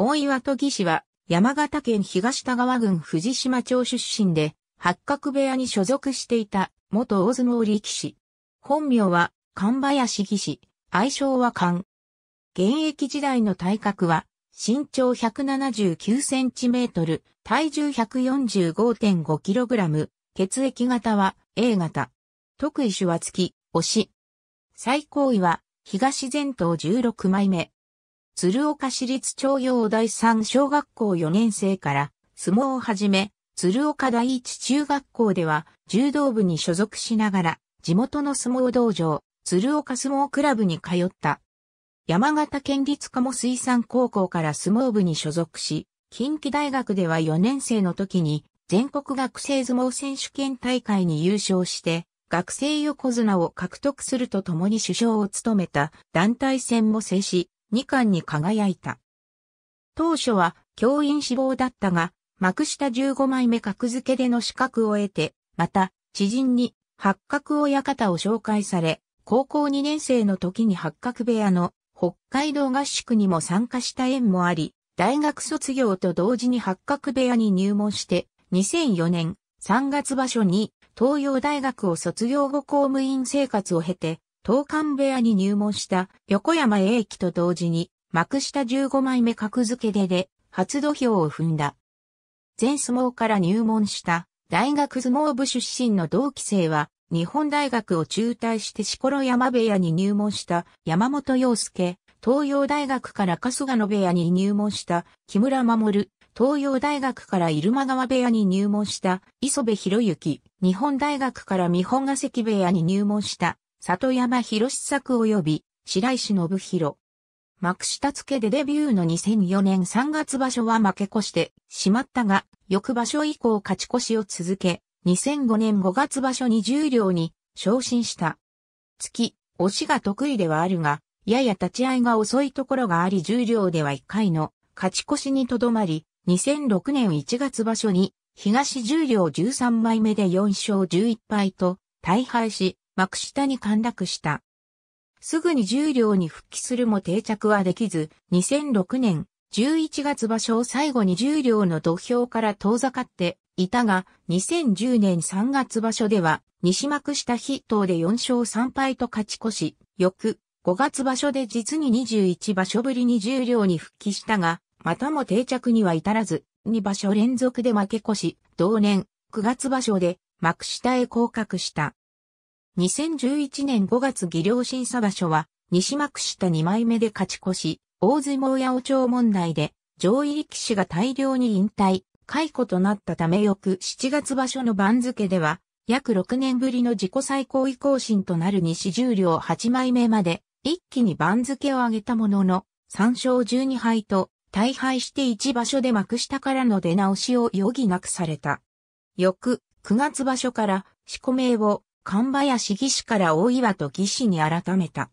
大岩都義氏は山形県東田川郡藤島町出身で、八角部屋に所属していた元大相撲力士。本名は神林義士、愛称は神。現役時代の体格は身長179センチメートル、体重1 4 5 5ラム、血液型は A 型。特異種は月、推し。最高位は東前頭16枚目。鶴岡市立朝陽第三小学校4年生から相撲を始め、鶴岡第一中学校では柔道部に所属しながら地元の相撲道場、鶴岡相撲クラブに通った。山形県立鴨水産高校から相撲部に所属し、近畿大学では4年生の時に全国学生相撲選手権大会に優勝して、学生横綱を獲得するとともに首相を務めた団体戦も制し、2冠に輝いた。当初は教員志望だったが、幕下15枚目格付けでの資格を得て、また、知人に八角親方を紹介され、高校2年生の時に八角部屋の北海道合宿にも参加した縁もあり、大学卒業と同時に八角部屋に入門して、2004年3月場所に東洋大学を卒業後公務員生活を経て、東館部屋に入門した横山英樹と同時に幕下15枚目格付けでで初土俵を踏んだ。全相撲から入門した大学相撲部出身の同期生は日本大学を中退して四頃山部屋に入門した山本洋介、東洋大学から春日野部屋に入門した木村守、東洋大学から入間川部屋に入門した磯部博之、日本大学から三本ヶ関部屋に入門した里山博作及び白石信弘。幕下付けでデビューの2004年3月場所は負け越してしまったが、翌場所以降勝ち越しを続け、2005年5月場所に重量両に昇進した。月、押しが得意ではあるが、やや立ち合いが遅いところがあり重量両では1回の勝ち越しにとどまり、2006年1月場所に東重量両13枚目で4勝11敗と大敗し、幕下に陥落した。すぐに十両に復帰するも定着はできず、2006年11月場所を最後に十両の土俵から遠ざかっていたが、2010年3月場所では、西幕下筆頭で4勝3敗と勝ち越し、翌5月場所で実に21場所ぶりに十両に復帰したが、またも定着には至らず、2場所連続で負け越し、同年9月場所で幕下へ降格した。2011年5月技量審査場所は、西幕下2枚目で勝ち越し、大相撲八王朝問題で、上位力士が大量に引退、解雇となったため翌7月場所の番付では、約6年ぶりの自己最高位更新となる西十両8枚目まで、一気に番付を上げたものの、3勝12敗と、大敗して1場所で幕下からの出直しを余儀なくされた。翌9月場所から、四股名を神林義士から大岩と義士に改めた。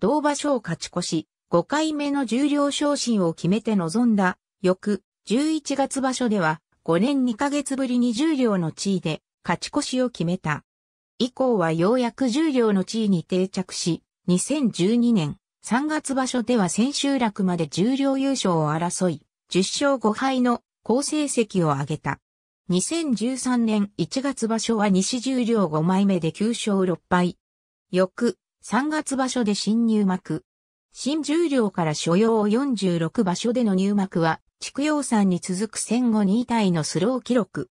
同場所を勝ち越し、5回目の重量昇進を決めて臨んだ、翌11月場所では、5年2ヶ月ぶりに重量の地位で勝ち越しを決めた。以降はようやく重量の地位に定着し、2012年3月場所では千秋楽まで重量優勝を争い、10勝5敗の好成績を挙げた。2013年1月場所は西十両5枚目で9勝6敗。翌、3月場所で新入幕。新十両から所要46場所での入幕は、畜養山に続く戦後2位体のスロー記録。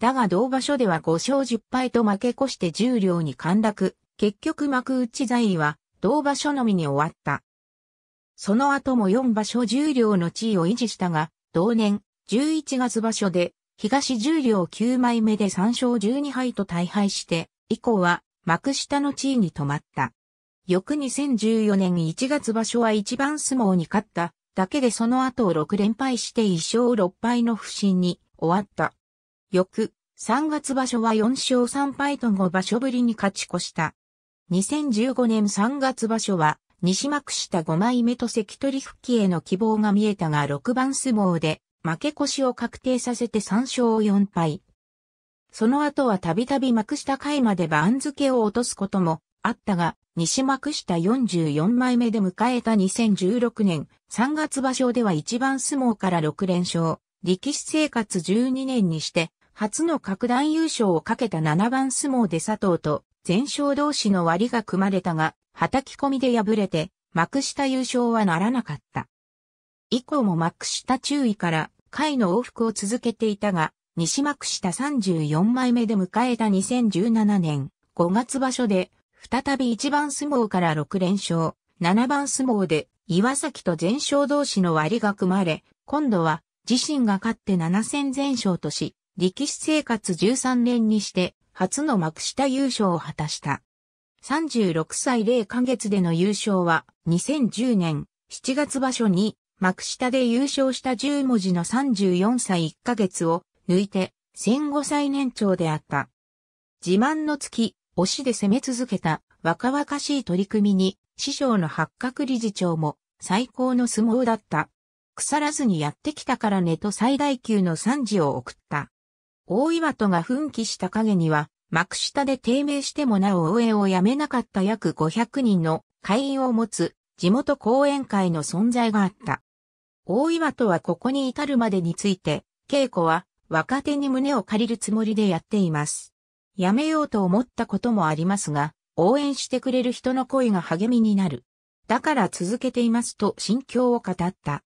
だが同場所では5勝10敗と負け越して十両に陥落。結局幕内在位は、同場所のみに終わった。その後も4場所十両の地位を維持したが、同年11月場所で東十両9枚目で3勝12敗と大敗して、以降は幕下の地位に止まった。翌2014年1月場所は一番相撲に勝った、だけでその後を6連敗して1勝6敗の不振に終わった。翌3月場所は4勝3敗と5場所ぶりに勝ち越した。2015年3月場所は西幕下5枚目と関取復帰への希望が見えたが6番相撲で負け越しを確定させて3勝4敗。その後はたびたび幕下回まで番付を落とすこともあったが、西幕下44枚目で迎えた2016年3月場所では一番相撲から6連勝、力士生活12年にして、初の拡段優勝をかけた7番相撲で佐藤と全勝同士の割が組まれたが、叩き込みで敗れて、幕下優勝はならなかった。以降も幕下注意から回の往復を続けていたが、西幕下34枚目で迎えた2017年5月場所で、再び1番相撲から6連勝、7番相撲で岩崎と全勝同士の割が組まれ、今度は自身が勝って7戦全勝とし、力士生活13連にして初の幕下優勝を果たした。36歳0ヶ月での優勝は2010年7月場所に幕下で優勝した10文字の34歳1ヶ月を抜いて戦後最年長であった。自慢の月、推しで攻め続けた若々しい取り組みに師匠の八角理事長も最高の相撲だった。腐らずにやってきたからねと最大級の賛辞を送った。大岩戸が奮起した陰には、幕下で低迷してもなお応援をやめなかった約500人の会員を持つ地元講演会の存在があった。大岩とはここに至るまでについて、稽古は若手に胸を借りるつもりでやっています。やめようと思ったこともありますが、応援してくれる人の声が励みになる。だから続けていますと心境を語った。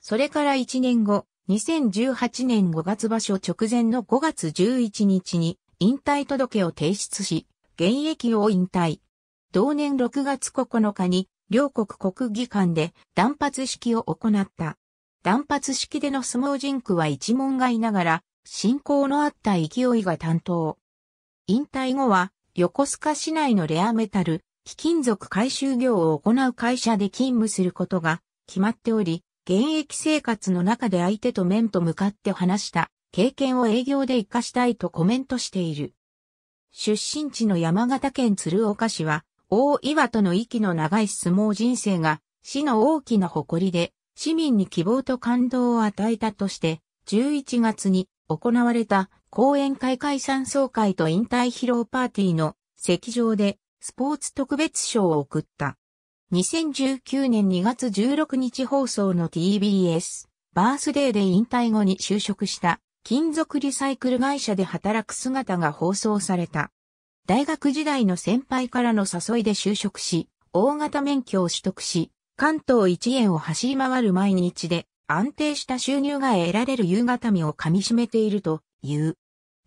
それから1年後、2018年5月場所直前の5月11日に引退届を提出し、現役を引退。同年6月9日に両国国技館で断髪式を行った。断髪式での相撲人区は一門いながら、信仰のあった勢いが担当。引退後は、横須賀市内のレアメタル、貴金属回収業を行う会社で勤務することが決まっており、現役生活の中で相手と面と向かって話した経験を営業で活かしたいとコメントしている。出身地の山形県鶴岡市は大岩との息の長い相撲人生が、市の大きな誇りで、市民に希望と感動を与えたとして、11月に行われた講演会解散総会と引退披露パーティーの席上でスポーツ特別賞を贈った。2019年2月16日放送の TBS バースデーで引退後に就職した金属リサイクル会社で働く姿が放送された。大学時代の先輩からの誘いで就職し、大型免許を取得し、関東一円を走り回る毎日で安定した収入が得られる夕方見を噛み締めているという。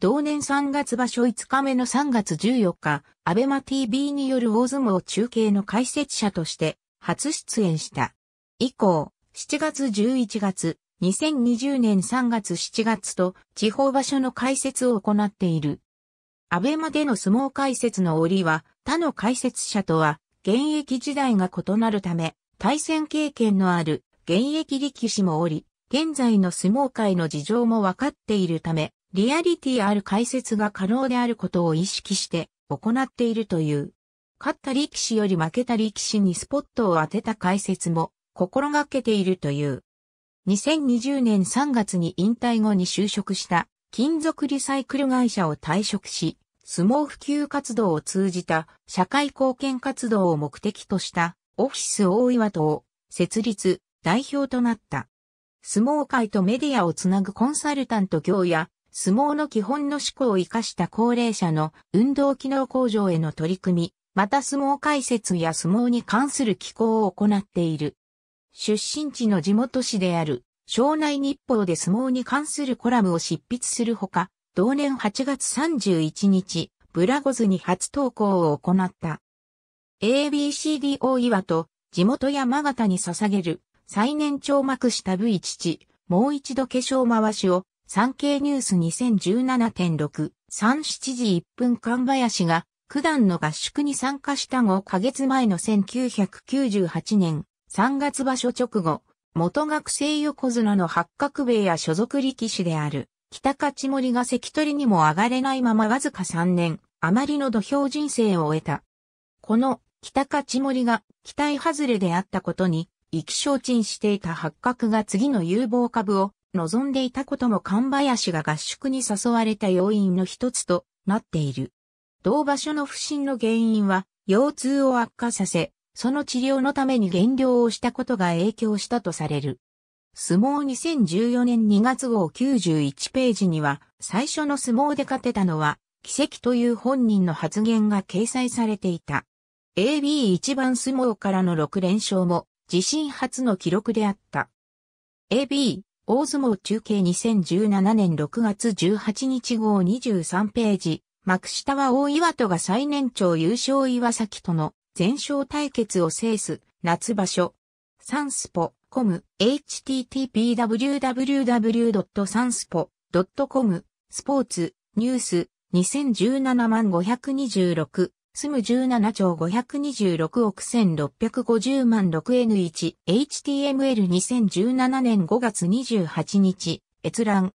同年3月場所5日目の3月14日、アベマ TV による大相撲中継の解説者として初出演した。以降、7月11月、2020年3月7月と地方場所の解説を行っている。アベマでの相撲解説の折は、他の解説者とは、現役時代が異なるため、対戦経験のある現役力士もおり、現在の相撲界の事情も分かっているため、リアリティある解説が可能であることを意識して行っているという。勝った力士より負けた力士にスポットを当てた解説も心がけているという。2020年3月に引退後に就職した金属リサイクル会社を退職し、相撲普及活動を通じた社会貢献活動を目的としたオフィス大岩戸を設立、代表となった。相撲界とメディアをつなぐコンサルタント業や相撲の基本の思考を活かした高齢者の運動機能向上への取り組み、また相撲解説や相撲に関する機構を行っている。出身地の地元市である、庄内日報で相撲に関するコラムを執筆するほか、同年8月31日、ブラゴズに初投稿を行った。ABCDO 岩と地元山形に捧げる最年長幕下 V 父、もう一度化粧回しを産経ニュース2017.6、37時1分神林が九段の合宿に参加した5ヶ月前の1998年3月場所直後、元学生横綱の八角部屋所属力士である北勝森が関取にも上がれないままわずか3年、余りの土俵人生を終えた。この北勝森が期待外れであったことに、意気消沈していた八角が次の有望株を望んでいたことも神林が合宿に誘われた要因の一つとなっている。同場所の不振の原因は、腰痛を悪化させ、その治療のために減量をしたことが影響したとされる。相撲2014年2月号91ページには、最初の相撲で勝てたのは、奇跡という本人の発言が掲載されていた。AB 一番相撲からの6連勝も、自身初の記録であった。AB 大相撲中継2017年6月18日号23ページ、幕下は大岩戸が最年長優勝岩崎との全勝対決を制す、夏場所。サンスポ、www.sanspo.com、http://www.sanspo.com、スポーツ、ニュース、2017万526、スム17兆526億1650万 6N1、HTML2017 年5月28日、閲覧。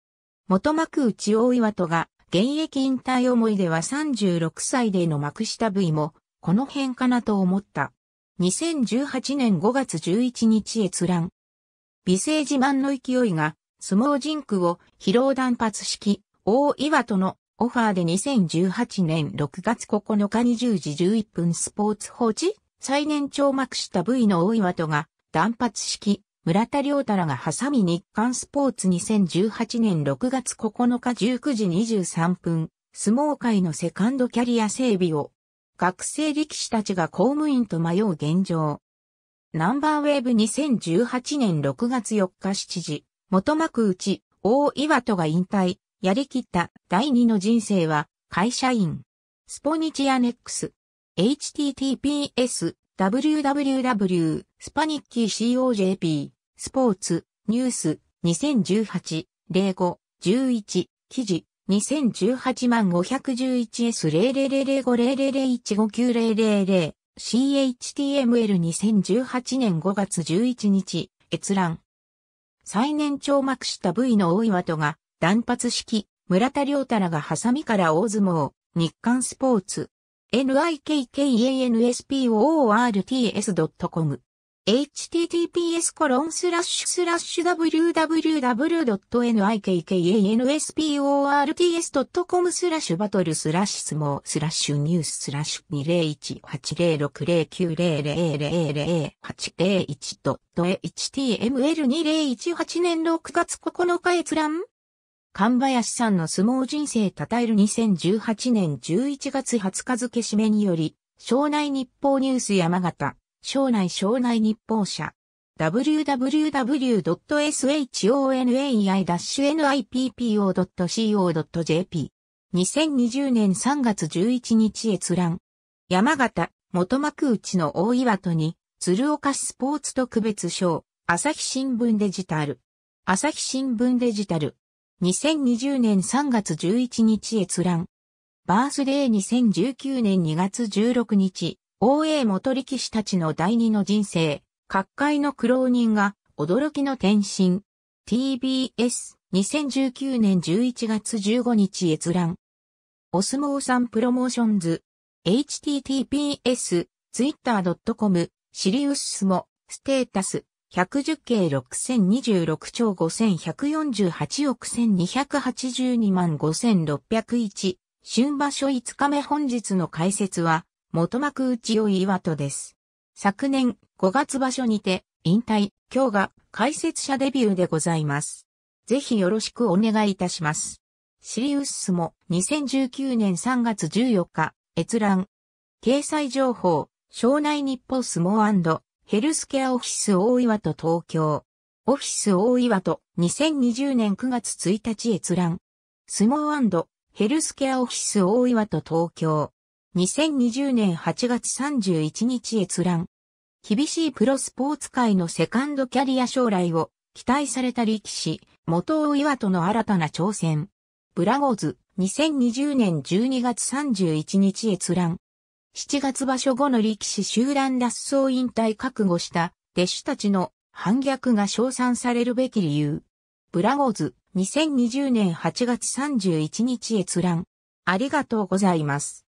元幕内大岩戸が、現役引退思い出は36歳での幕下部位も、この辺かなと思った。2018年5月11日閲覧。美声自慢の勢いが、相撲人区を疲労断髪式、大岩とのオファーで2018年6月9日2 0時11分スポーツ報知最年長幕下 V の大岩とが断髪式、村田良太らがハサミ日刊スポーツ2018年6月9日19時23分、相撲界のセカンドキャリア整備を学生力士たちが公務員と迷う現状。ナンバーウェーブ2018年6月4日7時、元幕内、大岩戸が引退、やりきった第二の人生は、会社員。スポニチアネックス。https www スパニッキー COJP スポーツニュース2018-05-11記事 2018-511S000500159000 CHTML2018 年5月11日閲覧最年長幕下 V の大岩戸が断髪式村田良太らがハサミから大相撲日刊スポーツ n i k k a n s p o o r t s c o m https w w w n i k k a i n s p o r t s c o m スラッシュバトルスラッシュスモスラッシュニューススラッシュ 20180609000801.html2018 年6月9日閲覧神林さんの相撲人生称える2018年11月20日付締めにより、省内日報ニュース山形。省内省内日報社。www.shonai-nippo.co.jp。2020年3月11日閲覧。山形、元幕内の大岩戸に、鶴岡市スポーツ特別賞、朝日新聞デジタル。朝日新聞デジタル。2020年3月11日閲覧。バースデー2019年2月16日。大江元力士たちの第二の人生、各界の苦労人が驚きの転身。TBS 2019年11月15日閲覧。お相撲さんプロモーションズ。https twitter.com シリウススモステータス110系6026兆5148億1282万5601春場所5日目本日の解説は元幕内を岩戸です。昨年5月場所にて引退、今日が解説者デビューでございます。ぜひよろしくお願いいたします。シリウススも2019年3月14日、閲覧。掲載情報、省内日報相撲ヘルスケアオフィス大岩戸東京。オフィス大岩戸2020年9月1日閲覧。相撲ヘルスケアオフィス大岩戸東京。2020年8月31日閲覧。厳しいプロスポーツ界のセカンドキャリア将来を期待された力士、元尾岩との新たな挑戦。ブラゴーズ、2020年12月31日閲覧。7月場所後の力士集団脱走引退覚悟した弟子たちの反逆が称賛されるべき理由。ブラゴーズ、2020年8月31日閲覧。ありがとうございます。